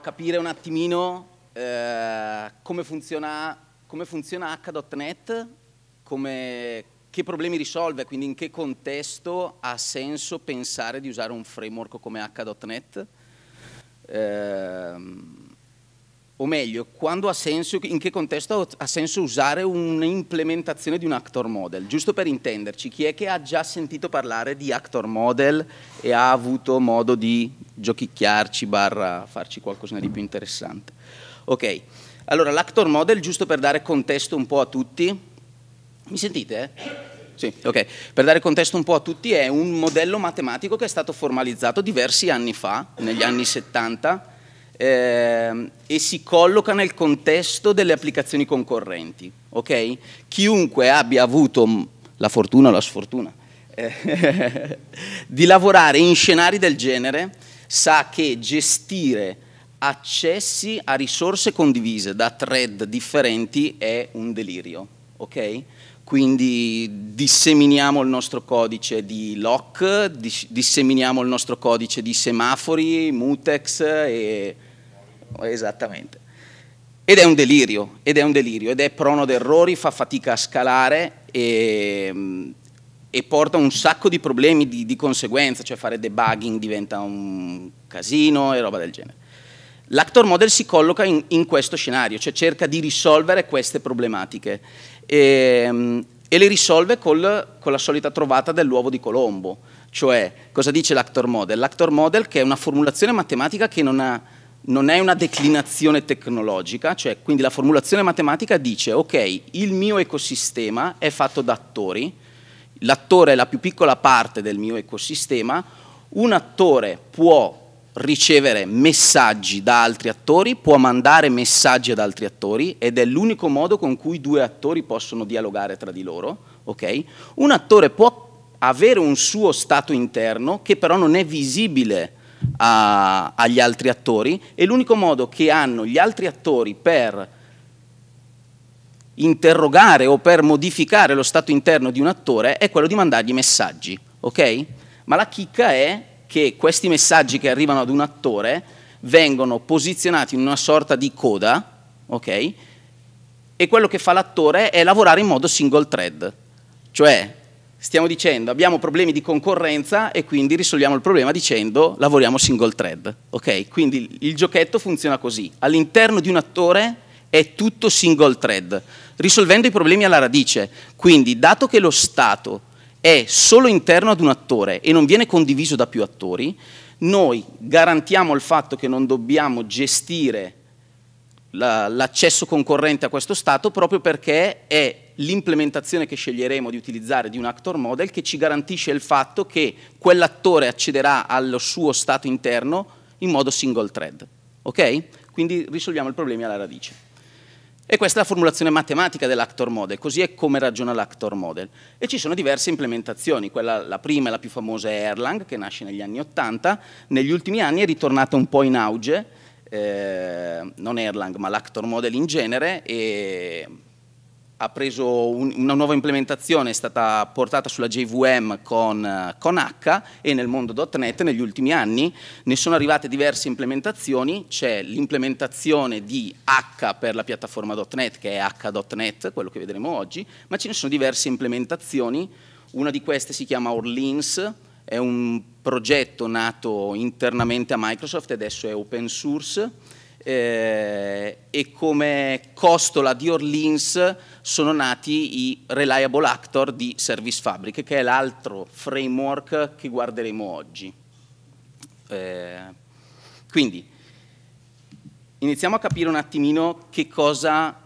capire un attimino eh, come, funziona, come funziona H.NET, come, che problemi risolve, quindi in che contesto ha senso pensare di usare un framework come H.NET. Eh, o meglio, quando ha senso, in che contesto ha senso usare un'implementazione di un actor model? Giusto per intenderci, chi è che ha già sentito parlare di actor model e ha avuto modo di giochicchiarci, barra farci qualcosa di più interessante? Ok, allora l'actor model, giusto per dare contesto un po' a tutti, mi sentite? Eh? Sì, ok. Per dare contesto un po' a tutti, è un modello matematico che è stato formalizzato diversi anni fa, negli anni 70, eh, e si colloca nel contesto delle applicazioni concorrenti. Okay? Chiunque abbia avuto mm, la fortuna o la sfortuna eh, di lavorare in scenari del genere sa che gestire accessi a risorse condivise da thread differenti è un delirio. Okay? quindi disseminiamo il nostro codice di lock, disseminiamo il nostro codice di semafori, mutex e esattamente. Ed è un delirio, ed è un delirio, ed è prono ad errori, fa fatica a scalare e, mm, e porta un sacco di problemi di, di, conseguenza, cioè fare debugging diventa un casino e roba del genere. L'actor model si colloca in, in, questo scenario, cioè cerca di risolvere queste problematiche e, ehm, e le risolve col, con la solita trovata dell'uovo di Colombo, cioè cosa dice l'actor model? L'actor model che è una formulazione matematica che non ha non è una declinazione tecnologica, cioè quindi la formulazione matematica dice ok, il mio ecosistema è fatto da attori, l'attore è la più piccola parte del mio ecosistema, un attore può ricevere messaggi da altri attori, può mandare messaggi ad altri attori ed è l'unico modo con cui due attori possono dialogare tra di loro, ok? Un attore può avere un suo stato interno che però non è visibile a, agli altri attori e l'unico modo che hanno gli altri attori per interrogare o per modificare lo stato interno di un attore è quello di mandargli messaggi, ok? Ma la chicca è che questi messaggi che arrivano ad un attore vengono posizionati in una sorta di coda, ok? E quello che fa l'attore è lavorare in modo single thread, cioè Stiamo dicendo abbiamo problemi di concorrenza e quindi risolviamo il problema dicendo lavoriamo single thread. Okay? Quindi il giochetto funziona così. All'interno di un attore è tutto single thread, risolvendo i problemi alla radice. Quindi, dato che lo Stato è solo interno ad un attore e non viene condiviso da più attori, noi garantiamo il fatto che non dobbiamo gestire l'accesso concorrente a questo stato proprio perché è l'implementazione che sceglieremo di utilizzare di un actor model che ci garantisce il fatto che quell'attore accederà allo suo stato interno in modo single thread. Ok? Quindi risolviamo il problema alla radice. E questa è la formulazione matematica dell'actor model, così è come ragiona l'actor model. E ci sono diverse implementazioni, quella, la prima e la più famosa è Erlang, che nasce negli anni Ottanta, negli ultimi anni è ritornata un po' in auge, eh, non Erlang, ma l'Actor Model in genere e ha preso un, una nuova implementazione, è stata portata sulla JVM con, con H e nel mondo.NET negli ultimi anni ne sono arrivate diverse implementazioni, c'è l'implementazione di H per la piattaforma.NET che è H.NET, quello che vedremo oggi, ma ce ne sono diverse implementazioni, una di queste si chiama Orleans, è un progetto nato internamente a Microsoft, adesso è open source, eh, e come costola di Orleans sono nati i Reliable Actor di Service Fabric, che è l'altro framework che guarderemo oggi. Eh, quindi, iniziamo a capire un attimino che cosa,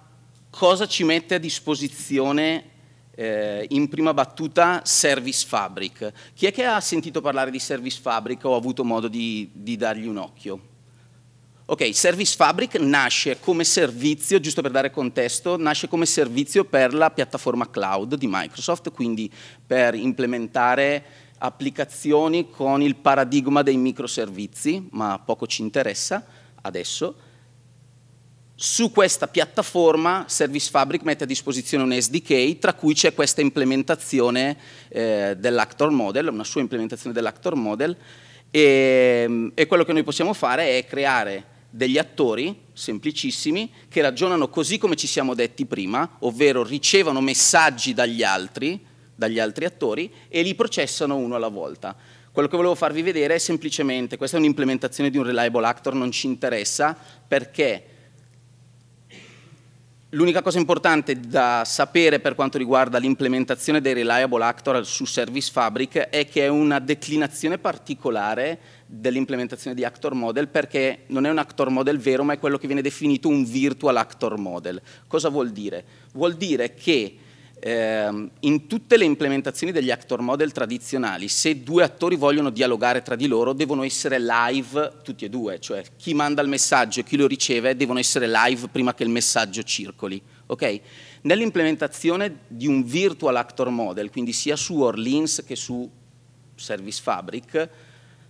cosa ci mette a disposizione eh, in prima battuta Service Fabric. Chi è che ha sentito parlare di Service Fabric o ha avuto modo di, di dargli un occhio? Ok, Service Fabric nasce come servizio, giusto per dare contesto, nasce come servizio per la piattaforma cloud di Microsoft, quindi per implementare applicazioni con il paradigma dei microservizi, ma poco ci interessa adesso, su questa piattaforma Service Fabric mette a disposizione un SDK, tra cui c'è questa implementazione eh, dell'Actor Model, una sua implementazione dell'Actor Model, e, ehm, e quello che noi possiamo fare è creare degli attori semplicissimi che ragionano così come ci siamo detti prima, ovvero ricevono messaggi dagli altri, dagli altri attori e li processano uno alla volta. Quello che volevo farvi vedere è semplicemente, questa è un'implementazione di un reliable actor, non ci interessa perché L'unica cosa importante da sapere per quanto riguarda l'implementazione dei Reliable Actor su Service Fabric è che è una declinazione particolare dell'implementazione di Actor Model perché non è un Actor Model vero ma è quello che viene definito un Virtual Actor Model. Cosa vuol dire? Vuol dire che Ehm, in tutte le implementazioni degli actor model tradizionali, se due attori vogliono dialogare tra di loro, devono essere live tutti e due, cioè chi manda il messaggio e chi lo riceve devono essere live prima che il messaggio circoli. Okay? Nell'implementazione di un virtual actor model, quindi sia su Orleans che su Service Fabric,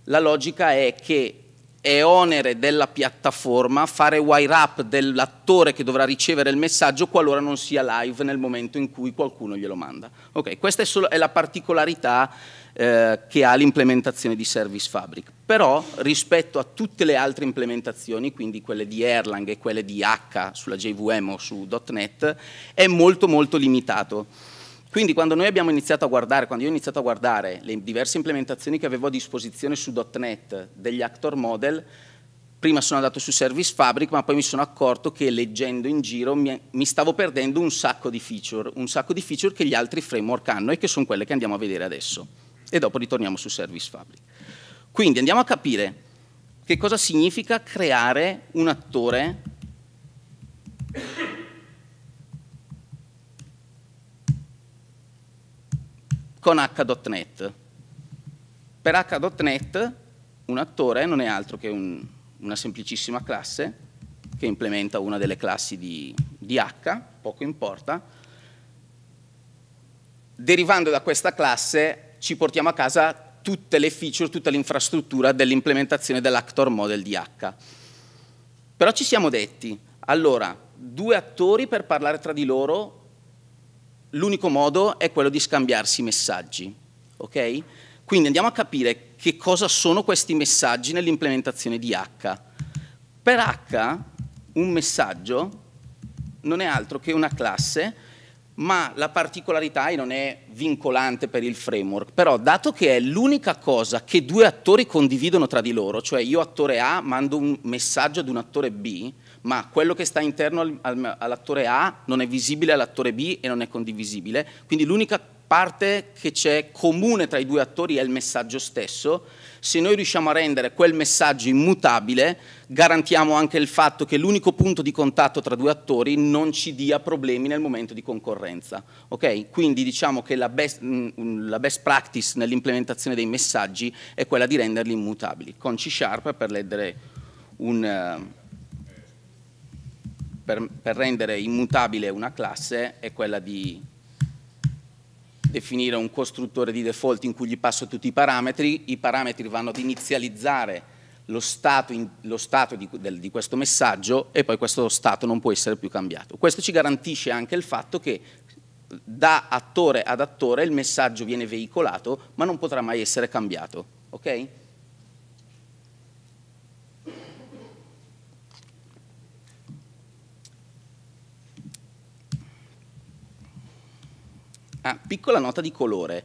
la logica è che è onere della piattaforma fare wire up dell'attore che dovrà ricevere il messaggio qualora non sia live nel momento in cui qualcuno glielo manda. Ok, questa è, solo, è, la particolarità eh, che ha l'implementazione di Service Fabric. Però rispetto a tutte le altre implementazioni, quindi quelle di Erlang e quelle di H sulla JVM o su .NET, è molto molto limitato. Quindi quando noi abbiamo iniziato a guardare, quando io ho iniziato a guardare le diverse implementazioni che avevo a disposizione su.NET degli actor model, prima sono andato su Service Fabric, ma poi mi sono accorto che leggendo in giro mi, mi stavo perdendo un sacco di feature, un sacco di feature che gli altri framework hanno e che sono quelle che andiamo a vedere adesso. E dopo ritorniamo su Service Fabric. Quindi andiamo a capire che cosa significa creare un attore con h.NET. Per h.NET un attore non è altro che un, una semplicissima classe che implementa una delle classi di, di H, poco importa. Derivando da questa classe ci portiamo a casa tutte le feature, tutta l'infrastruttura dell'implementazione dell'actor model di H. Però ci siamo detti, allora, due attori per parlare tra di loro l'unico modo è quello di scambiarsi messaggi. Okay? Quindi andiamo a capire che cosa sono questi messaggi nell'implementazione di H. Per H un messaggio non è altro che una classe, ma la particolarità non è vincolante per il framework, però dato che è l'unica cosa che due attori condividono tra di loro, cioè io attore A mando un messaggio ad un attore B, ma quello che sta interno al, al, all'attore A non è visibile all'attore B e non è condivisibile, quindi l'unica parte che c'è comune tra i due attori è il messaggio stesso, se noi riusciamo a rendere quel messaggio immutabile, garantiamo anche il fatto che l'unico punto di contatto tra due attori non ci dia problemi nel momento di concorrenza. Okay? Quindi diciamo che la best, mm, mm, la best practice nell'implementazione dei messaggi è quella di renderli immutabili, con C Sharp per leggere un... Eh, per, per rendere immutabile una classe è quella di definire un costruttore di default in cui gli passo tutti i parametri, i parametri vanno ad inizializzare lo stato, in, lo stato di, del, di, questo messaggio e poi questo stato non può essere più cambiato. Questo ci garantisce anche il fatto che da attore ad attore il messaggio viene veicolato ma non potrà mai essere cambiato. Okay? Ah, piccola nota di colore.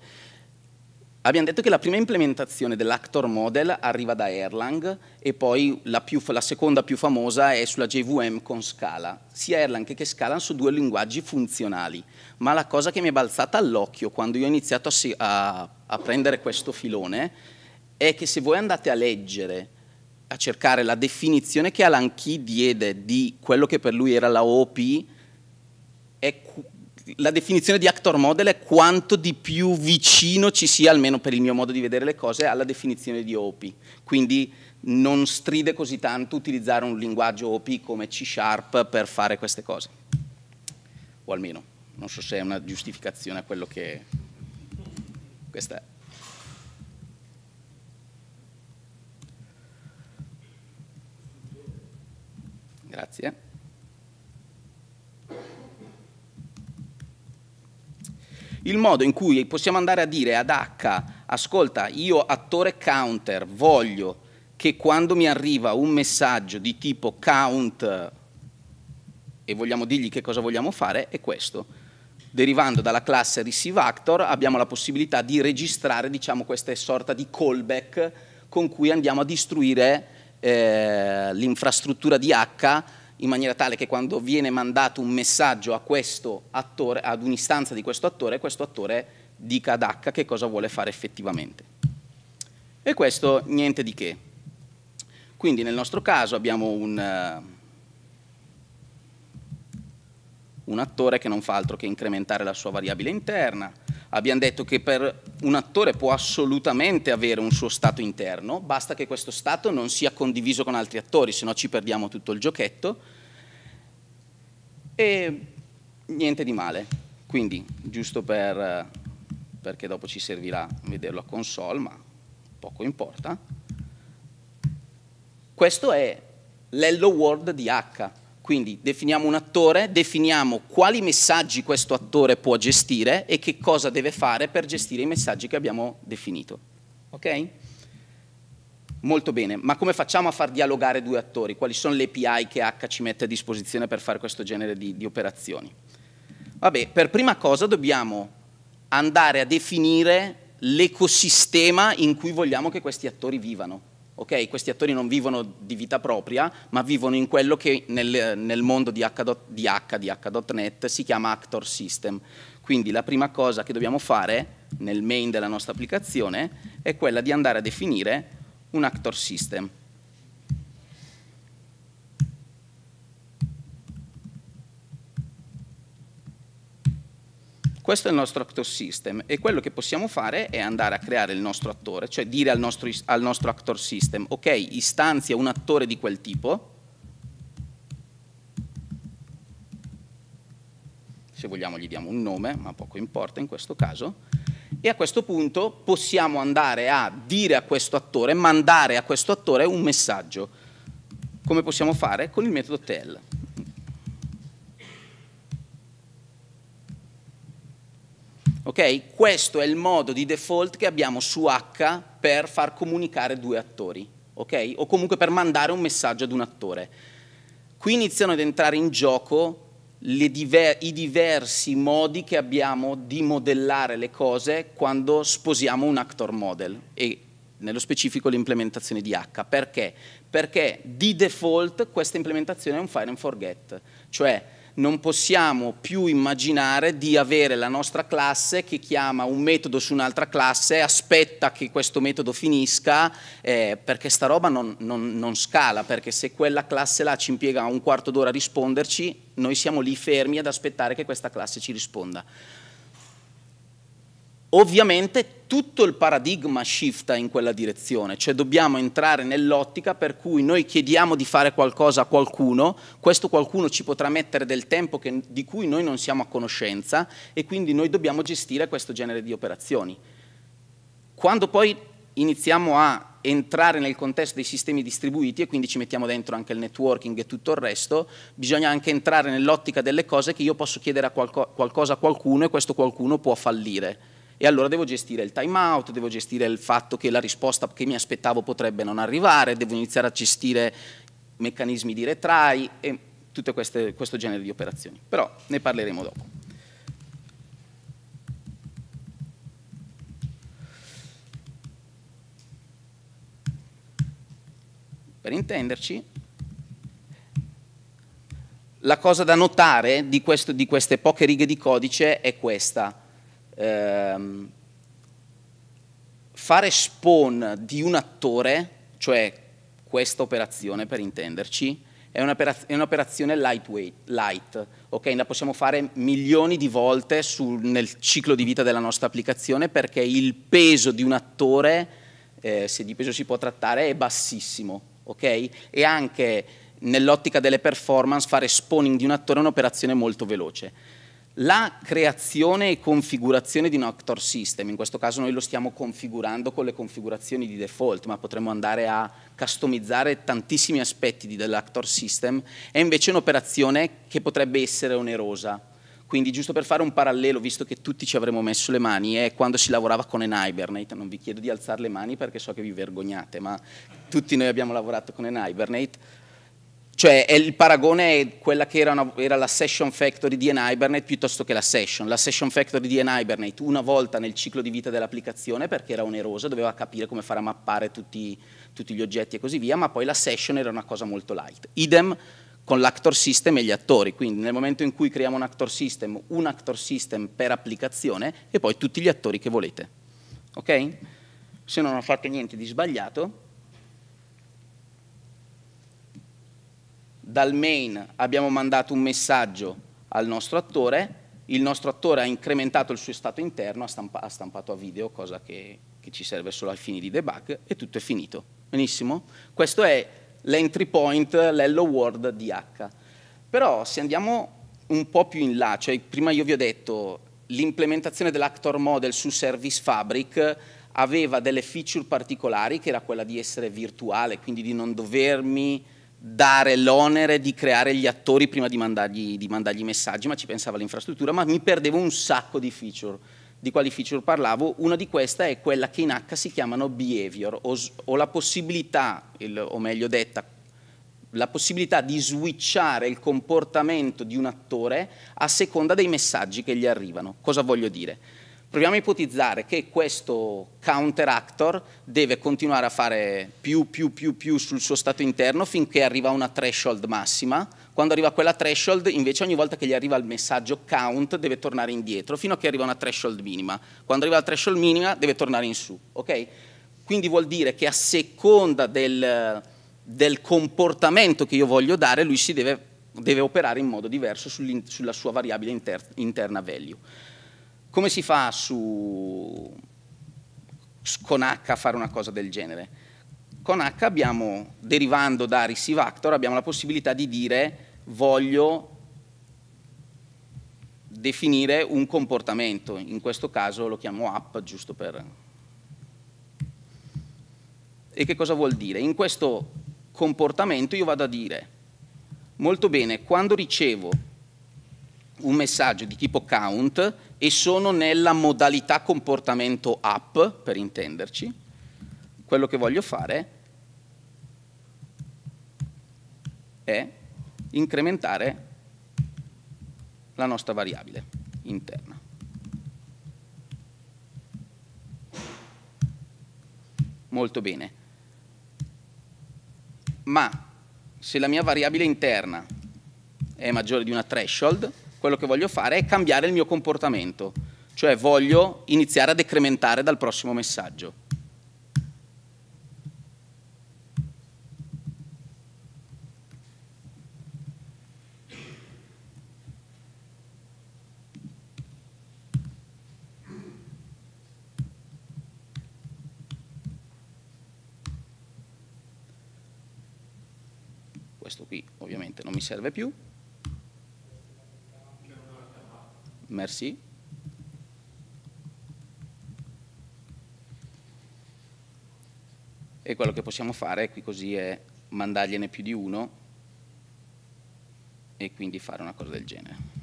Abbiamo detto che la prima implementazione dell'Actor Model arriva da Erlang e poi la, più, la, seconda più famosa è sulla JVM con Scala. Sia Erlang che Scala sono due linguaggi funzionali, ma la cosa che mi è balzata all'occhio quando io ho iniziato a, a, a prendere questo filone è che se voi andate a leggere, a cercare la definizione che Alan Key diede di quello che per lui era la OP, è la definizione di actor model è quanto di più vicino ci sia, almeno per il mio modo di vedere le cose, alla definizione di OP. Quindi non stride così tanto utilizzare un linguaggio OP come C Sharp per fare queste cose. O almeno, non so se è una giustificazione a quello che... Questa è. Grazie. il modo in cui possiamo andare a dire ad H, ascolta, io attore counter voglio che quando mi arriva un messaggio di tipo count e vogliamo dirgli che cosa vogliamo fare, è questo. Derivando dalla classe receive actor abbiamo la possibilità di registrare diciamo, questa sorta di callback con cui andiamo a distruire eh, l'infrastruttura di H in maniera tale che quando viene mandato un messaggio attore, ad un'istanza di questo attore, questo attore dica ad H che cosa vuole fare effettivamente. E questo niente di che. Quindi nel nostro caso abbiamo un, uh, un attore che non fa altro che incrementare la sua variabile interna, abbiamo detto che per un attore può assolutamente avere un suo stato interno, basta che questo stato non sia condiviso con altri attori, se no ci perdiamo tutto il giochetto. E niente di male. Quindi, giusto per, perché dopo ci servirà vederlo a console, ma poco importa. Questo è l'Hello World di H. Quindi definiamo un attore, definiamo quali messaggi questo attore può gestire e che cosa deve fare per gestire i messaggi che abbiamo definito. Ok? Molto bene, ma come facciamo a far dialogare due attori? Quali sono le API che H ci mette a disposizione per fare questo genere di, di operazioni? Vabbè, per prima cosa dobbiamo andare a definire l'ecosistema in cui vogliamo che questi attori vivano. Okay? Questi attori non vivono di vita propria, ma vivono in quello che nel, nel mondo di, H, di H, di H.NET si chiama Actor System. Quindi la prima cosa che dobbiamo fare nel main della nostra applicazione è quella di andare a definire un Actor System. Questo è il nostro actor system e quello che possiamo fare è andare a creare il nostro attore, cioè dire al nostro, al nostro actor system, ok, istanzia un attore di quel tipo, se vogliamo gli diamo un nome, ma poco importa in questo caso, e a questo punto possiamo andare a dire a questo attore, mandare a questo attore un messaggio. Come possiamo fare? Con il metodo tell. Okay? Questo è il modo di default che abbiamo su H per far comunicare due attori, okay? o comunque per mandare un messaggio ad un attore. Qui iniziano ad entrare in gioco diver i diversi modi che abbiamo di modellare le cose quando sposiamo un actor model e nello specifico l'implementazione di H. Perché? Perché di default questa implementazione è un fire and forget, cioè non possiamo più immaginare di avere la nostra classe che chiama un metodo su un'altra classe, aspetta che questo metodo finisca, eh, perché sta roba non, non, non scala, perché se quella classe là ci impiega un quarto d'ora a risponderci, noi siamo lì fermi ad aspettare che questa classe ci risponda. Ovviamente tutto il paradigma shifta in quella direzione, cioè dobbiamo entrare nell'ottica per cui noi chiediamo di fare qualcosa a qualcuno, questo qualcuno ci potrà mettere del tempo che, di cui noi non siamo a conoscenza e quindi noi dobbiamo gestire questo genere di operazioni. Quando poi iniziamo a entrare nel contesto dei sistemi distribuiti e quindi ci mettiamo dentro anche il networking e tutto il resto, bisogna anche entrare nell'ottica delle cose che io posso chiedere a qualco qualcosa a qualcuno e questo qualcuno può fallire e allora devo gestire il time out, devo gestire il fatto che la risposta che mi aspettavo potrebbe non arrivare, devo iniziare a gestire meccanismi di retry e tutto questo genere di operazioni. Però ne parleremo dopo. Per intenderci, la cosa da notare di, questo, di queste poche righe di codice è questa ehm, fare spawn di un attore, cioè questa operazione per intenderci, è un'operazione lightweight, light, ok? La possiamo fare milioni di volte su, nel ciclo di vita della nostra applicazione perché il peso di un attore, eh, se di peso si può trattare, è bassissimo, okay? E anche nell'ottica delle performance fare spawning di un attore è un'operazione molto veloce la creazione e configurazione di un actor system, in questo caso noi lo stiamo configurando con le configurazioni di default, ma potremmo andare a customizzare tantissimi aspetti dell'actor system, è invece un'operazione che potrebbe essere onerosa. Quindi giusto per fare un parallelo, visto che tutti ci avremmo messo le mani, è quando si lavorava con Enhibernate, non vi chiedo di alzare le mani perché so che vi vergognate, ma tutti noi abbiamo lavorato con Enhibernate, cioè il paragone è quella che era, una, era la session factory di Hibernate piuttosto che la session. La session factory di Hibernate una volta nel ciclo di vita dell'applicazione perché era onerosa, doveva capire come fare a mappare tutti, tutti gli oggetti e così via, ma poi la session era una cosa molto light. Idem con l'actor system e gli attori, quindi nel momento in cui creiamo un actor system, un actor system per applicazione e poi tutti gli attori che volete. Ok? Se non ho fatto niente di sbagliato, dal main abbiamo mandato un messaggio al nostro attore, il nostro attore ha incrementato il suo stato interno, ha, stampa ha stampato a video, cosa che, che ci serve solo ai fini di debug, e tutto è finito. Benissimo? Questo è l'entry point, l'hello world di H. Però se andiamo un po' più in là, cioè prima io vi ho detto l'implementazione dell'actor model su Service Fabric aveva delle feature particolari, che era quella di essere virtuale, quindi di non dovermi dare l'onere di creare gli attori prima di mandargli, di mandargli messaggi, ma ci pensava l'infrastruttura, ma mi perdevo un sacco di feature. Di quali feature parlavo? Una di queste è quella che in H si chiamano behavior, o, o la possibilità, il, o meglio detta, la possibilità di switchare il comportamento di un attore a seconda dei messaggi che gli arrivano. Cosa voglio dire? Proviamo a ipotizzare che questo counter actor deve continuare a fare più, più, più, più sul suo stato interno finché arriva a una threshold massima. Quando arriva a quella threshold, invece, ogni volta che gli arriva il messaggio count, deve tornare indietro fino a che arriva a una threshold minima. Quando arriva alla threshold minima, deve tornare in su. Okay? Quindi vuol dire che a seconda del, del, comportamento che io voglio dare, lui si deve, deve operare in modo diverso sulla sua variabile inter, interna value. Come si fa su, con H a fare una cosa del genere? Con H abbiamo, derivando da receive actor, abbiamo la possibilità di dire voglio definire un comportamento, in questo caso lo chiamo app giusto per... E che cosa vuol dire? In questo comportamento io vado a dire, molto bene, quando ricevo un messaggio di tipo count, e sono nella modalità comportamento app, per intenderci, quello che voglio fare è incrementare la nostra variabile interna. Molto bene. Ma se la mia variabile interna è maggiore di una threshold, quello che voglio fare è cambiare il mio comportamento, cioè voglio iniziare a decrementare dal prossimo messaggio. Questo qui ovviamente non mi serve più. Merci. E quello che possiamo fare qui così è mandargliene più di uno e quindi fare una cosa del genere.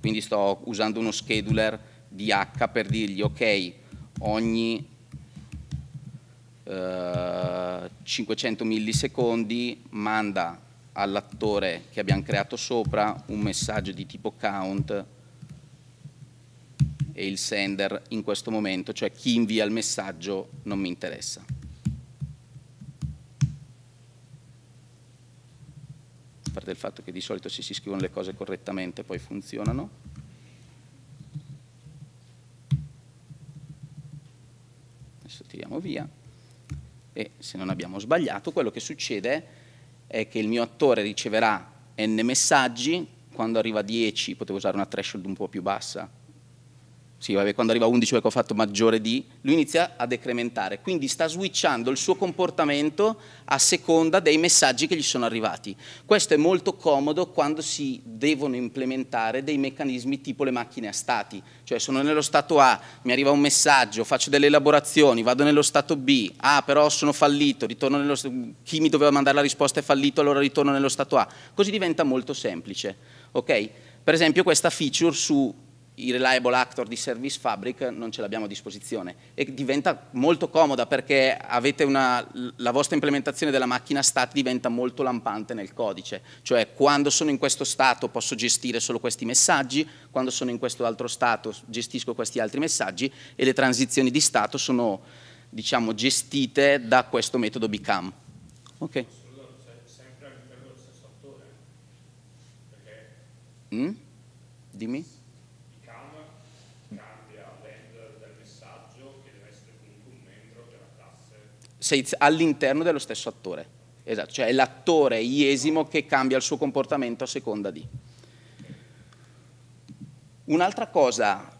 quindi sto usando uno scheduler di H per dirgli ok ogni eh, 500 millisecondi manda all'attore che abbiamo creato sopra un messaggio di tipo count e il sender in questo momento, cioè chi invia il messaggio non mi interessa. A parte il fatto che di solito se si scrivono le cose correttamente poi funzionano. giriamo via e se non abbiamo sbagliato quello che succede è che il mio attore riceverà n messaggi, quando arriva a 10 potevo usare una threshold un po' più bassa, sì, vabbè, quando arriva a 11 perché ho fatto maggiore di, lui inizia a decrementare, quindi sta switchando il suo comportamento a seconda dei messaggi che gli sono arrivati. Questo è molto comodo quando si devono implementare dei meccanismi tipo le macchine a stati, cioè sono nello stato A, mi arriva un messaggio, faccio delle elaborazioni, vado nello stato B, ah però sono fallito, ritorno nello chi mi doveva mandare la risposta è fallito, allora ritorno nello stato A. Così diventa molto semplice, ok? Per esempio questa feature su i reliable actor di Service Fabric non ce l'abbiamo a disposizione e diventa molto comoda perché una, la vostra implementazione della macchina stat diventa molto lampante nel codice, cioè quando sono in questo stato posso gestire solo questi messaggi, quando sono in questo altro stato gestisco questi altri messaggi e le transizioni di stato sono diciamo, gestite da questo metodo BCAM. Okay. Mm? Dimmi. sei all'interno dello stesso attore. Esatto, cioè è l'attore iesimo che cambia il suo comportamento a seconda di. Un'altra cosa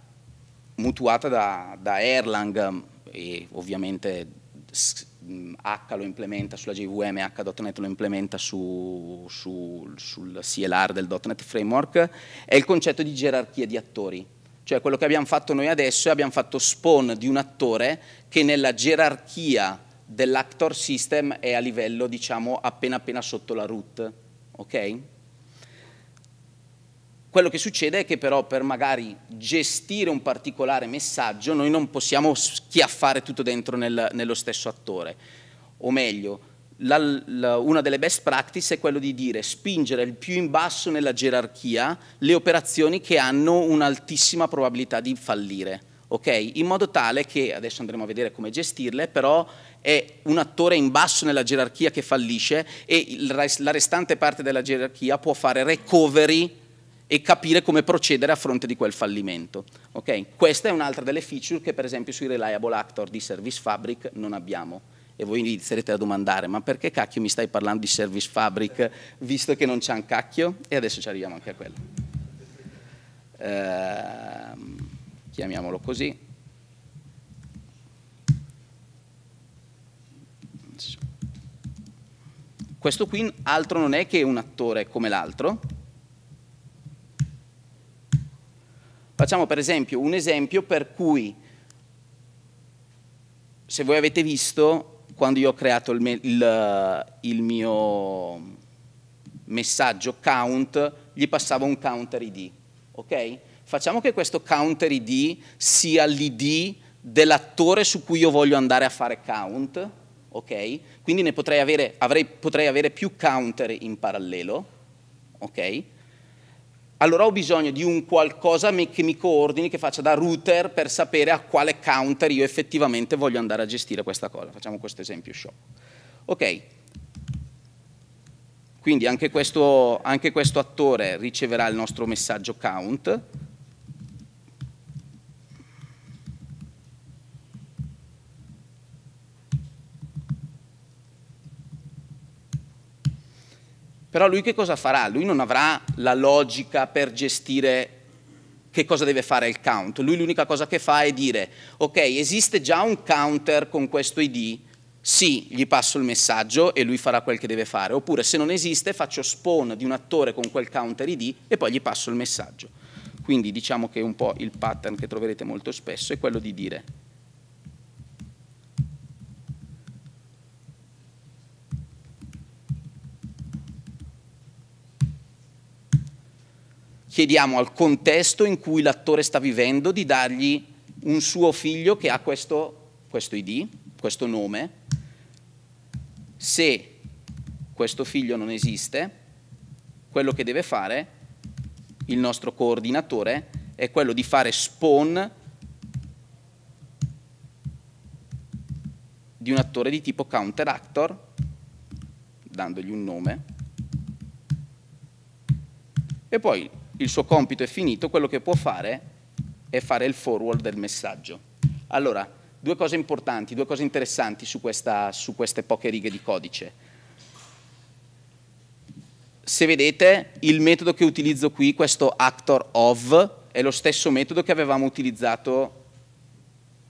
mutuata da, da, Erlang e ovviamente H lo implementa sulla JVM, H.NET lo implementa su, su, sul CLR del .NET Framework, è il concetto di gerarchia di attori. Cioè quello che abbiamo fatto noi adesso è abbiamo fatto spawn di un attore che nella gerarchia dell'actor system è a livello diciamo appena appena sotto la root, ok? Quello che succede è che però per magari gestire un particolare messaggio noi non possiamo schiaffare tutto dentro nel, nello stesso attore, o meglio, la, la, una delle best practice è quello di dire spingere il più in basso nella gerarchia le operazioni che hanno un'altissima probabilità di fallire, okay? In modo tale che, adesso andremo a vedere come gestirle, però è un attore in basso nella gerarchia che fallisce e la restante parte della gerarchia può fare recovery e capire come procedere a fronte di quel fallimento. Okay? Questa è un'altra delle feature che per esempio sui reliable actor di Service Fabric non abbiamo. E voi inizierete a domandare, ma perché cacchio mi stai parlando di Service Fabric visto che non c'è un cacchio? E adesso ci arriviamo anche a quello. Eh, chiamiamolo così. questo qui altro non è che un attore come l'altro. Facciamo per esempio un esempio per cui, se voi avete visto, quando io ho creato il, il, il mio messaggio count, gli passavo un counter ID, ok? Facciamo che questo counter ID sia l'ID dell'attore su cui io voglio andare a fare count, okay? Quindi ne potrei avere, avrei, potrei avere più counter in parallelo, ok? Allora ho bisogno di un qualcosa che mi coordini, che faccia da router per sapere a quale counter io effettivamente voglio andare a gestire questa cosa. Facciamo questo esempio show. Ok, quindi anche questo, anche questo, attore riceverà il nostro messaggio count Però lui che cosa farà? Lui non avrà la logica per gestire che cosa deve fare il count. Lui l'unica cosa che fa è dire, ok, esiste già un counter con questo ID, sì, gli passo il messaggio e lui farà quel che deve fare, oppure se non esiste faccio spawn di un attore con quel counter ID e poi gli passo il messaggio. Quindi diciamo che un po' il pattern che troverete molto spesso è quello di dire chiediamo al contesto in cui l'attore sta vivendo di dargli un suo figlio che ha questo, questo ID, questo nome. Se questo figlio non esiste, quello che deve fare il nostro coordinatore è quello di fare spawn di un attore di tipo counter actor, dandogli un nome, e poi il suo compito è finito, quello che può fare è fare il forward del messaggio. Allora, due cose importanti, due cose interessanti su, questa, su queste poche righe di codice. Se vedete, il metodo che utilizzo qui, questo actor of, è lo stesso metodo che avevamo utilizzato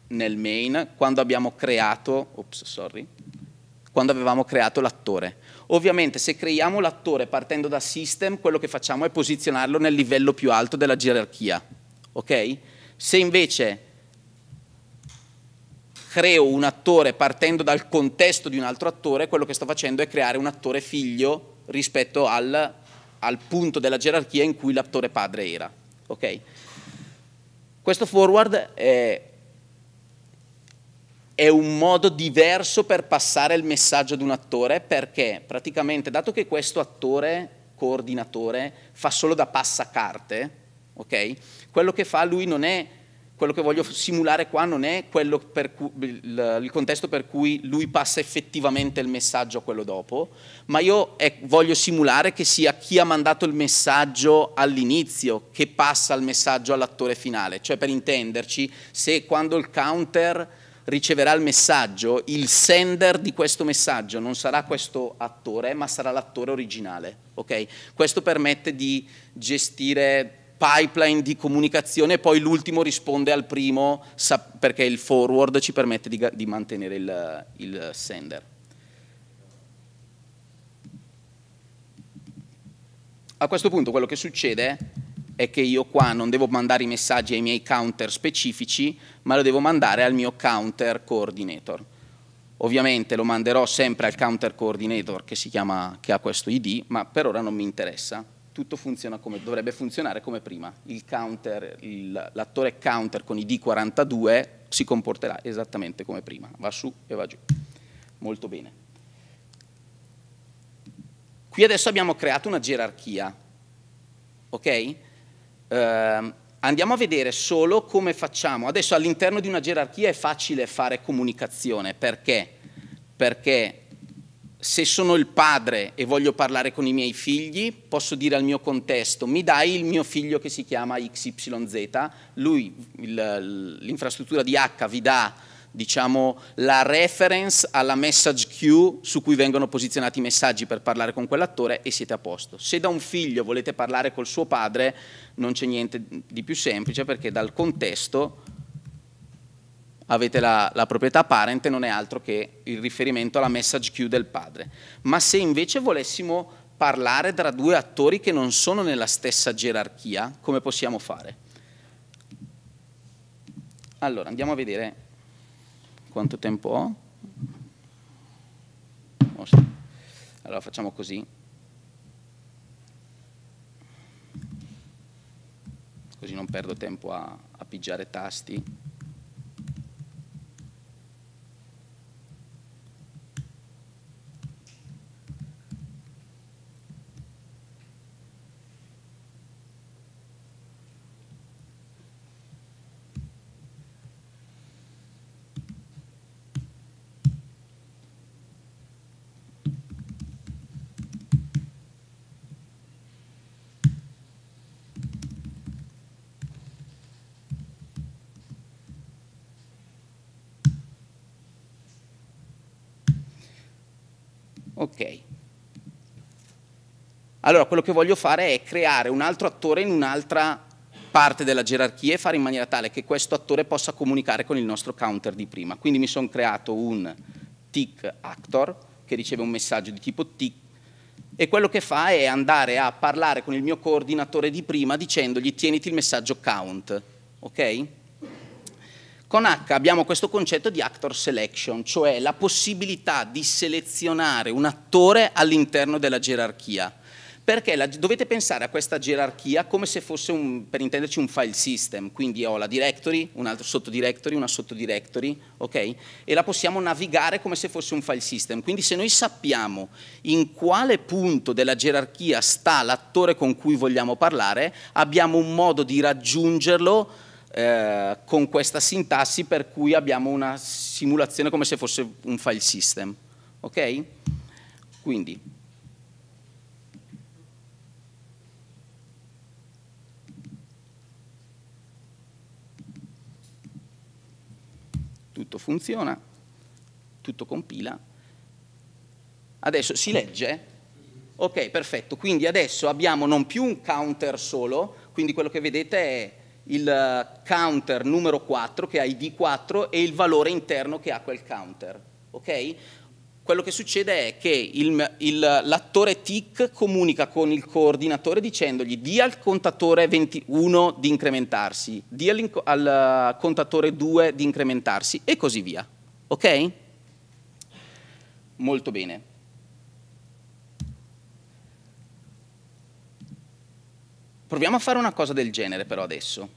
nel main quando abbiamo creato, ops, sorry, quando avevamo creato l'attore. Ovviamente se creiamo l'attore partendo da system, quello che facciamo è posizionarlo nel livello più alto della gerarchia. Okay? Se invece creo un attore partendo dal contesto di un altro attore, quello che sto facendo è creare un attore figlio rispetto al, al punto della gerarchia in cui l'attore padre era. Okay? Questo forward è è un modo diverso per passare il messaggio ad un attore perché praticamente dato che questo attore coordinatore fa solo da passacarte, ok? Quello che fa lui non è quello che voglio simulare qua non è quello per cui, il, contesto per cui lui passa effettivamente il messaggio a quello dopo, ma io voglio simulare che sia chi ha mandato il messaggio all'inizio che passa il messaggio all'attore finale. Cioè per intenderci, se quando il counter riceverà il messaggio, il sender di questo messaggio non sarà questo attore, ma sarà l'attore originale. Okay? Questo permette di gestire pipeline di comunicazione e poi l'ultimo risponde al primo perché il forward ci permette di, di mantenere il, il sender. A questo punto quello che succede è che io qua non devo mandare i messaggi ai miei counter specifici, ma lo devo mandare al mio counter coordinator. Ovviamente lo manderò sempre al counter coordinator che, si chiama, che ha questo ID, ma per ora non mi interessa. Tutto funziona come, dovrebbe funzionare come prima. l'attore counter, counter con ID 42 si comporterà esattamente come prima, va su e va giù. Molto bene. Qui adesso abbiamo creato una gerarchia, ok? eh, andiamo a vedere solo come facciamo. Adesso all'interno di una gerarchia è facile fare comunicazione, perché? Perché se sono il padre e voglio parlare con i miei figli, posso dire al mio contesto, mi dai il mio figlio che si chiama XYZ, lui l'infrastruttura di H vi dà diciamo, la reference alla message queue su cui vengono posizionati i messaggi per parlare con quell'attore e siete a posto. Se da un figlio volete parlare col suo padre non c'è niente di più semplice perché dal contesto avete la, la, proprietà parent e non è altro che il riferimento alla message queue del padre. Ma se invece volessimo parlare tra due attori che non sono nella stessa gerarchia, come possiamo fare? Allora, andiamo a vedere quanto tempo ho? Oh, allora facciamo così. Così non perdo tempo a, a pigiare tasti. Ok. Allora quello che voglio fare è creare un altro attore in un'altra parte della gerarchia e fare in maniera tale che questo attore possa comunicare con il nostro counter di prima. Quindi mi sono creato un tick actor che riceve un messaggio di tipo tick e quello che fa è andare a parlare con il mio coordinatore di prima dicendogli tieniti il messaggio count, ok? Con H abbiamo questo concetto di actor selection, cioè la possibilità di selezionare un attore all'interno della gerarchia. Perché la, dovete pensare a questa gerarchia come se fosse, un, per intenderci, un file system. Quindi ho la directory, un altro sottodirectory, una sottodirectory, ok? E la possiamo navigare come se fosse un file system. Quindi se noi sappiamo in quale punto della gerarchia sta l'attore con cui vogliamo parlare, abbiamo un modo di raggiungerlo eh, con questa sintassi per cui abbiamo una simulazione come se fosse un file system. Ok? Quindi, tutto funziona, tutto compila. Adesso si legge? Ok, perfetto. Quindi adesso abbiamo non più un counter solo, quindi quello che vedete è il eh, counter numero 4 che ha id 4 e il valore interno che ha quel counter. Okay? Quello che succede è che l'attore TIC comunica con il coordinatore dicendogli di al contatore 21 di incrementarsi, di al, al eh, contatore 2 di incrementarsi e così via. Ok? Molto bene. Proviamo a fare una cosa del genere però adesso.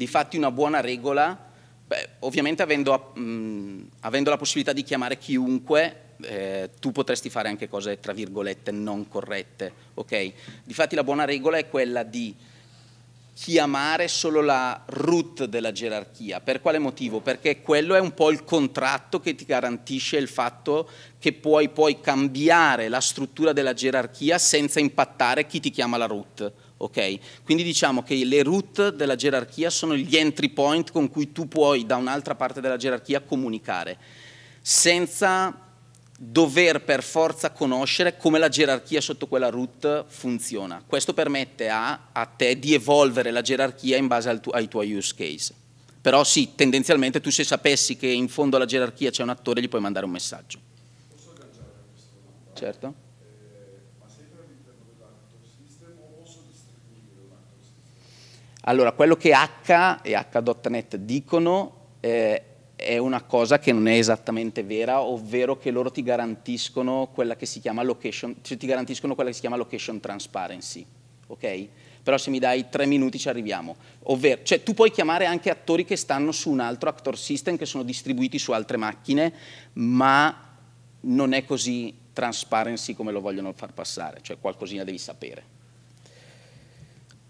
Difatti una buona regola, beh, ovviamente avendo, mh, mm, avendo, la possibilità di chiamare chiunque, eh, tu potresti fare anche cose tra virgolette non corrette, ok? Difatti la buona regola è quella di chiamare solo la root della gerarchia. Per quale motivo? Perché quello è un po' il contratto che ti garantisce il fatto che puoi poi cambiare la struttura della gerarchia senza impattare chi ti chiama la root, Okay? Quindi diciamo che le root della gerarchia sono gli entry point con cui tu puoi da un'altra parte della gerarchia comunicare, senza dover per forza conoscere come la gerarchia sotto quella root funziona. Questo permette a, a te di evolvere la gerarchia in base tu, ai tuoi use case. Però sì, tendenzialmente tu se sapessi che in fondo alla gerarchia c'è un attore gli puoi mandare un messaggio. Posso certo. Allora, quello che H e H.NET dicono eh, è una cosa che non è esattamente vera, ovvero che loro ti garantiscono quella che si chiama location, cioè ti garantiscono quella che si chiama location transparency, ok? Però se mi dai tre minuti ci arriviamo. Ovvero, cioè, tu puoi chiamare anche attori che stanno su un altro actor system, che sono distribuiti su altre macchine, ma non è così transparency come lo vogliono far passare, cioè qualcosina devi sapere.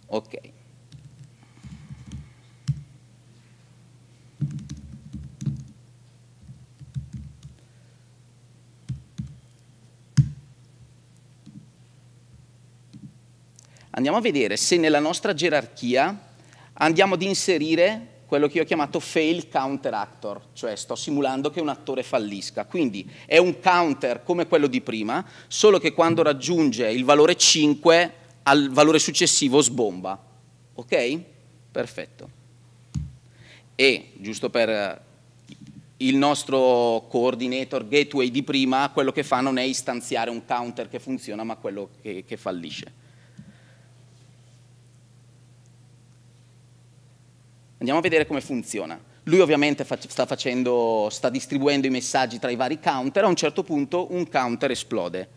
Ok. Andiamo a vedere se nella nostra gerarchia andiamo ad inserire quello che io ho chiamato fail counter actor, cioè sto simulando che un attore fallisca. Quindi è un counter come quello di prima, solo che quando raggiunge il valore 5 al valore successivo sbomba. Ok? Perfetto e, giusto per eh, il nostro coordinator gateway di prima, quello che fa non è istanziare un counter che funziona, ma quello che, che fallisce. Andiamo a vedere come funziona. Lui ovviamente fa sta, facendo, sta distribuendo i messaggi tra i vari counter, a un certo punto un counter esplode.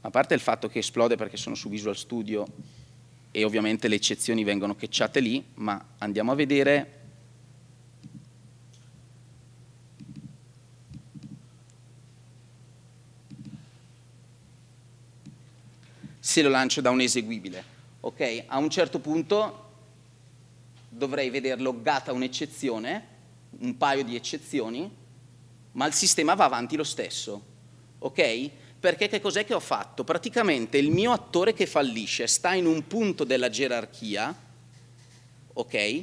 A parte il fatto che esplode perché sono su Visual Studio e ovviamente le eccezioni vengono cacciate lì, ma andiamo a vedere se lo lancio da un eseguibile. Ok, a un certo punto dovrei veder loggata un'eccezione, un paio di eccezioni, ma il sistema va avanti lo stesso. Ok? Perché che cos'è che ho fatto? Praticamente il mio attore che fallisce sta in un punto della gerarchia, ok?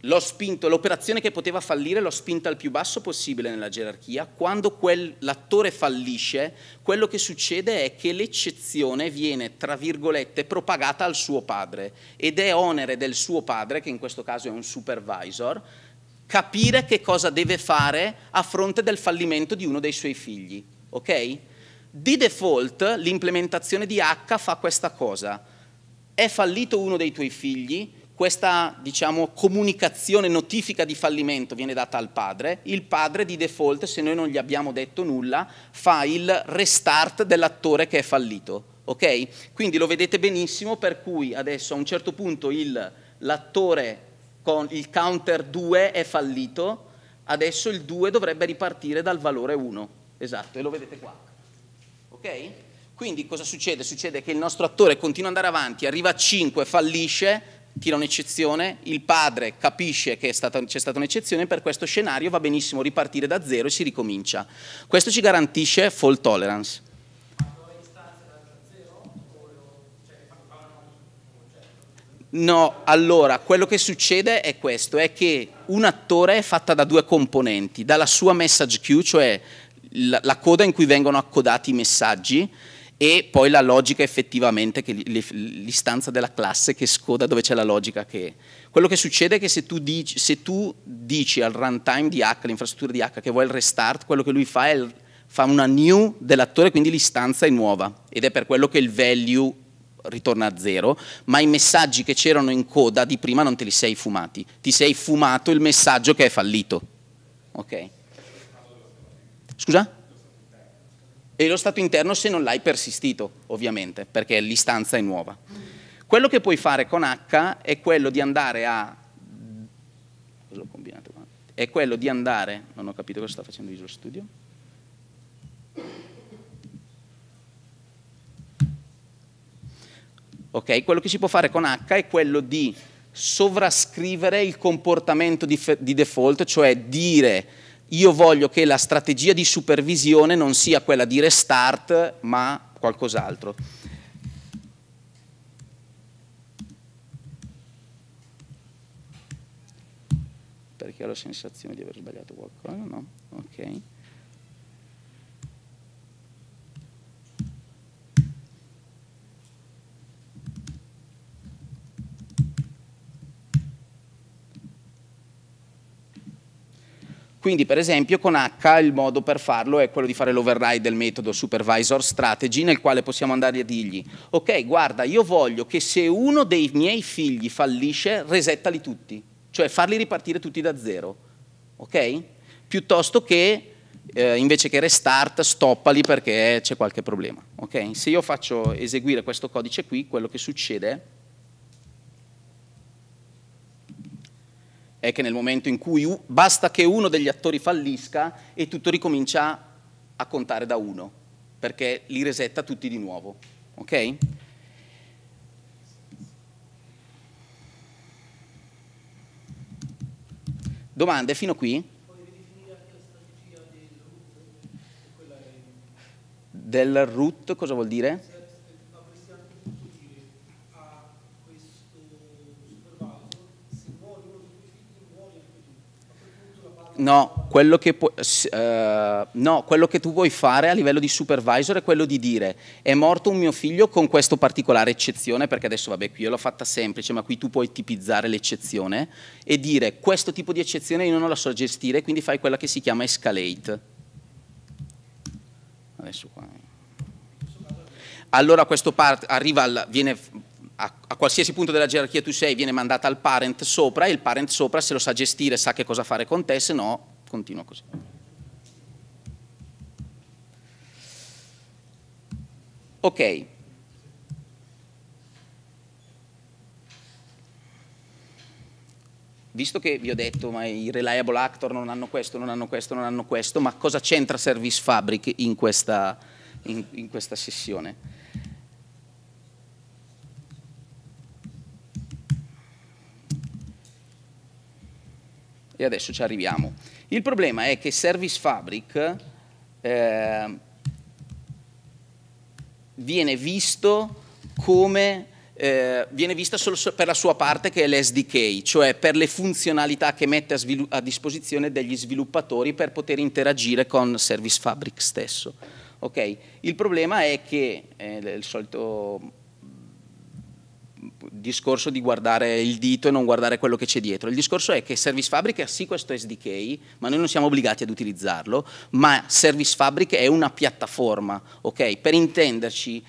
L'ho spinto, l'operazione che poteva fallire l'ho spinta al più basso possibile nella gerarchia. Quando l'attore fallisce, quello che succede è che l'eccezione viene, tra virgolette, propagata al suo padre ed è onere del suo padre, che in questo caso è un supervisor, capire che cosa deve fare a fronte del fallimento di uno dei suoi figli. Ok? Di default l'implementazione di H fa questa cosa. È fallito uno dei tuoi figli, questa diciamo, comunicazione, notifica di fallimento viene data al padre, il padre di default, se noi non gli abbiamo detto nulla, fa il restart dell'attore che è fallito. Okay? Quindi lo vedete benissimo per cui adesso a un certo punto l'attore con il counter 2 è fallito, adesso il 2 dovrebbe ripartire dal valore 1. Esatto, e lo vedete qua ok? Quindi cosa succede? Succede che il nostro attore continua ad andare avanti, arriva a 5, fallisce, tira un'eccezione, il padre capisce che stata, c'è stata un'eccezione, per questo scenario va benissimo ripartire da zero e si ricomincia. Questo ci garantisce full tolerance. No, allora, quello che succede è questo, è che un attore è fatta da due componenti, dalla sua message queue, cioè la, la coda in cui vengono accodati i messaggi e poi la logica effettivamente, l'istanza della classe che scoda dove c'è la logica che... è. Quello che succede è che se tu dici, se tu dici al runtime di H, l'infrastruttura di H, che vuoi il restart, quello che lui fa è il, fa una new dell'attore, quindi l'istanza è nuova ed è per quello che il value ritorna a zero, ma i messaggi che c'erano in coda di prima non te li sei fumati, ti sei fumato il messaggio che è fallito. Okay? Scusa? E lo stato interno se non l'hai persistito, ovviamente, perché l'istanza è nuova. Quello che puoi fare con H è quello di andare a... Cosa ho combinato qua? È quello di andare... Non ho capito cosa sta facendo Visual Studio. Ok, quello che si può fare con H è quello di sovrascrivere il comportamento di, di default, cioè dire io voglio che la strategia di supervisione non sia quella di restart, ma qualcos'altro. Perché ho la sensazione di aver sbagliato qualcosa, no? Ok. Quindi per esempio con H il modo per farlo è quello di fare l'override del metodo supervisor strategy nel quale possiamo andare a dirgli ok guarda io voglio che se uno dei miei figli fallisce resettali tutti, cioè farli ripartire tutti da zero, ok? Piuttosto che eh, invece che restart stoppali perché c'è qualche problema, ok? Se io faccio eseguire questo codice qui quello che succede è è che nel momento in cui basta che uno degli attori fallisca e tutto ricomincia a contare da uno, perché li resetta tutti di nuovo. Ok? Domande fino a qui? Del root cosa vuol dire? Sì. no, quello che, eh, no, quello che tu vuoi fare a livello di supervisor è quello di dire è morto un mio figlio con questa particolare eccezione, perché adesso vabbè qui io l'ho fatta semplice, ma qui tu puoi tipizzare l'eccezione e dire questo tipo di eccezione io non la so gestire, quindi fai quella che si chiama escalate. Adesso qua. Allora questo part arriva al, viene a, a, qualsiasi punto della gerarchia tu sei viene mandata al parent sopra e il parent sopra se lo sa gestire sa che cosa fare con te, se no continua così. Ok. Visto che vi ho detto ma i reliable actor non hanno questo, non hanno questo, non hanno questo, ma cosa c'entra Service Fabric in questa, in, in questa sessione? e adesso ci arriviamo. Il problema è che Service Fabric eh, viene visto come eh, viene vista solo per la sua parte che è l'SDK, cioè per le funzionalità che mette a, a, disposizione degli sviluppatori per poter interagire con Service Fabric stesso. Okay. Il problema è che, eh, il solito discorso di guardare il dito e non guardare quello che c'è dietro. Il discorso è che Service Fabric ha sì questo SDK, ma noi non siamo obbligati ad utilizzarlo, ma Service Fabric è una piattaforma, ok? Per intenderci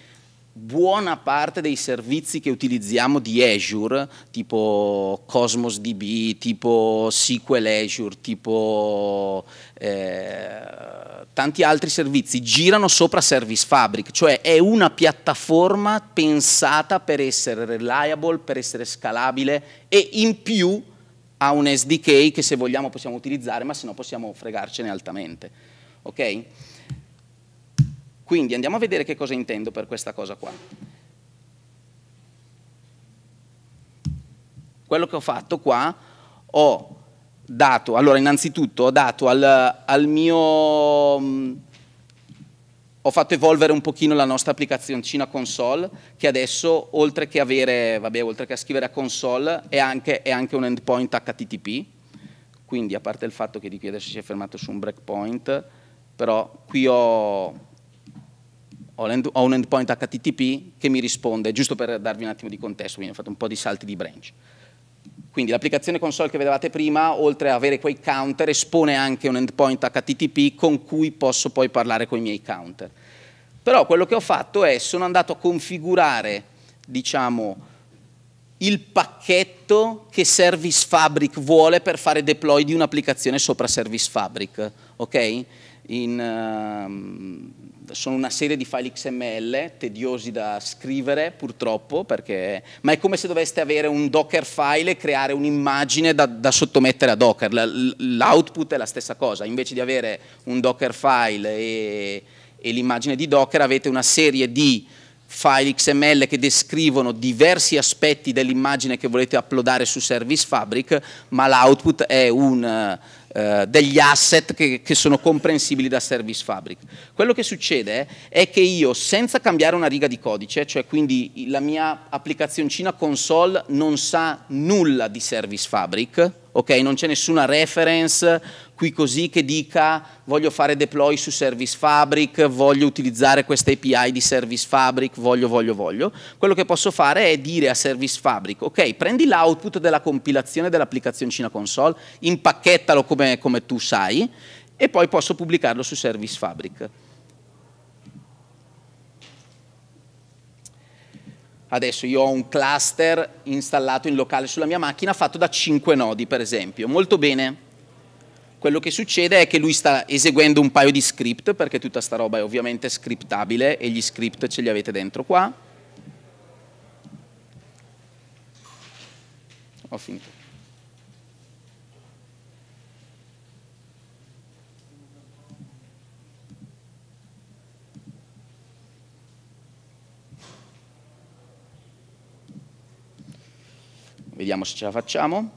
buona parte dei servizi che utilizziamo di Azure, tipo Cosmos DB, tipo SQL Azure, tipo eh, tanti altri servizi, girano sopra Service Fabric, cioè è una piattaforma pensata per essere reliable, per essere scalabile e in più ha un SDK che se vogliamo possiamo utilizzare, ma se no possiamo fregarcene altamente. Okay? Quindi andiamo a vedere che cosa intendo per questa cosa qua. Quello che ho fatto qua, ho dato, allora innanzitutto ho dato al, al mio... Mh, mm, ho fatto evolvere un pochino la nostra applicazione Cina console, che adesso oltre che, avere, vabbè, oltre che a scrivere a console è anche, è anche, un endpoint HTTP, quindi a parte il fatto che di qui adesso si è fermato su un breakpoint, però qui ho, ho un endpoint HTTP che mi risponde, giusto per darvi un attimo di contesto, quindi ho fatto un po' di salti di branch. Quindi l'applicazione console che vedevate prima, oltre ad avere quei counter, espone anche un endpoint HTTP con cui posso poi parlare con i miei counter. Però quello che ho fatto è, sono andato a configurare, diciamo, il pacchetto che Service Fabric vuole per fare deploy di un'applicazione sopra Service Fabric, ok? In, uh, sono una serie di file XML tediosi da scrivere purtroppo, perché, ma è come se doveste avere un Docker file e creare un'immagine da, da, sottomettere a Docker. L'output è la stessa cosa, invece di avere un Docker file e, e l'immagine di Docker avete una serie di file XML che descrivono diversi aspetti dell'immagine che volete uploadare su Service Fabric, ma l'output è un eh, degli asset che, che, sono comprensibili da Service Fabric. Quello che succede è che io, senza cambiare una riga di codice, cioè quindi la mia applicazioncina console non sa nulla di Service Fabric, ok? Non c'è nessuna reference qui così che dica voglio fare deploy su Service Fabric, voglio utilizzare questa API di Service Fabric, voglio, voglio, voglio. Quello che posso fare è dire a Service Fabric, ok, prendi l'output della compilazione dell'applicazione Cina Console, impacchettalo come, come tu sai, e poi posso pubblicarlo su Service Fabric. Adesso io ho un cluster installato in locale sulla mia macchina fatto da 5 nodi, per esempio. Molto bene. Quello che succede è che lui sta eseguendo un paio di script, perché tutta sta roba è ovviamente scriptabile e gli script ce li avete dentro qua. Ho finito. Vediamo se ce la facciamo.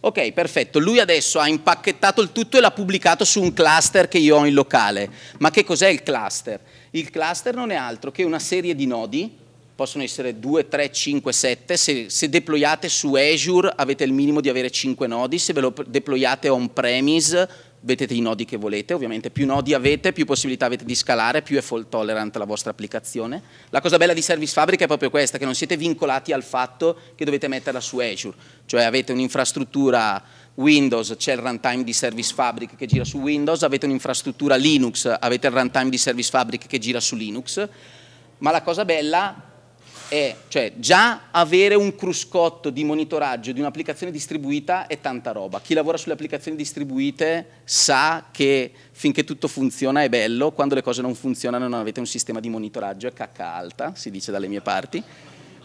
Ok, perfetto. Lui adesso ha impacchettato il tutto e l'ha pubblicato su un cluster che io ho in locale. Ma che cos'è il cluster? Il cluster non è altro che una serie di nodi, possono essere 2, 3, 5, 7. Se, se deployate su Azure avete il minimo di avere 5 nodi, se ve lo deployate on-premise mettete i nodi che volete, ovviamente più nodi avete, più possibilità avete di scalare, più è fault tolerant la vostra applicazione. La cosa bella di Service Fabric è proprio questa, che non siete vincolati al fatto che dovete metterla su Azure, cioè avete un'infrastruttura Windows, c'è il runtime di Service Fabric che gira su Windows, avete un'infrastruttura Linux, avete il runtime di Service Fabric che gira su Linux, ma la cosa bella è, cioè già avere un cruscotto di monitoraggio di un'applicazione distribuita è tanta roba. Chi lavora sulle applicazioni distribuite sa che finché tutto funziona è bello, quando le cose non funzionano non avete un sistema di monitoraggio, è cacca alta, si dice dalle mie parti.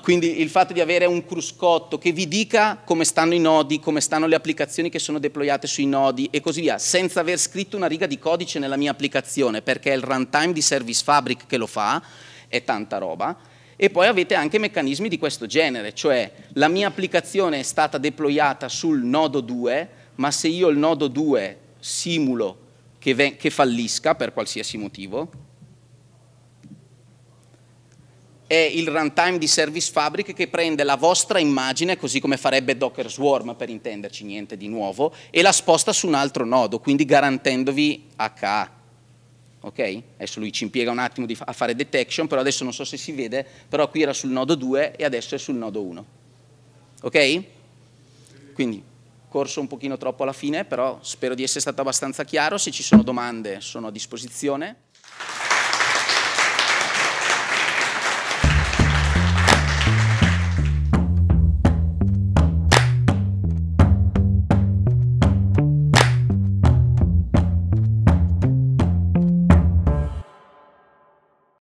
Quindi il fatto di avere un cruscotto che vi dica come stanno i nodi, come stanno le applicazioni che sono deployate sui nodi e così via, senza aver scritto una riga di codice nella mia applicazione, perché è il runtime di Service Fabric che lo fa, è tanta roba e poi avete anche meccanismi di questo genere, cioè la mia applicazione è stata deployata sul nodo 2, ma se io il nodo 2 simulo che, che fallisca per qualsiasi motivo, è il runtime di Service Fabric che prende la vostra immagine, così come farebbe Docker Swarm per intenderci niente di nuovo, e la sposta su un altro nodo, quindi garantendovi HA ok? Adesso lui ci impiega un attimo fa a fare detection, però adesso non so se si vede, però qui era sul nodo 2 e adesso è sul nodo 1, ok? Quindi corso un pochino troppo alla fine, però spero di essere stato abbastanza chiaro, se ci sono domande sono a disposizione.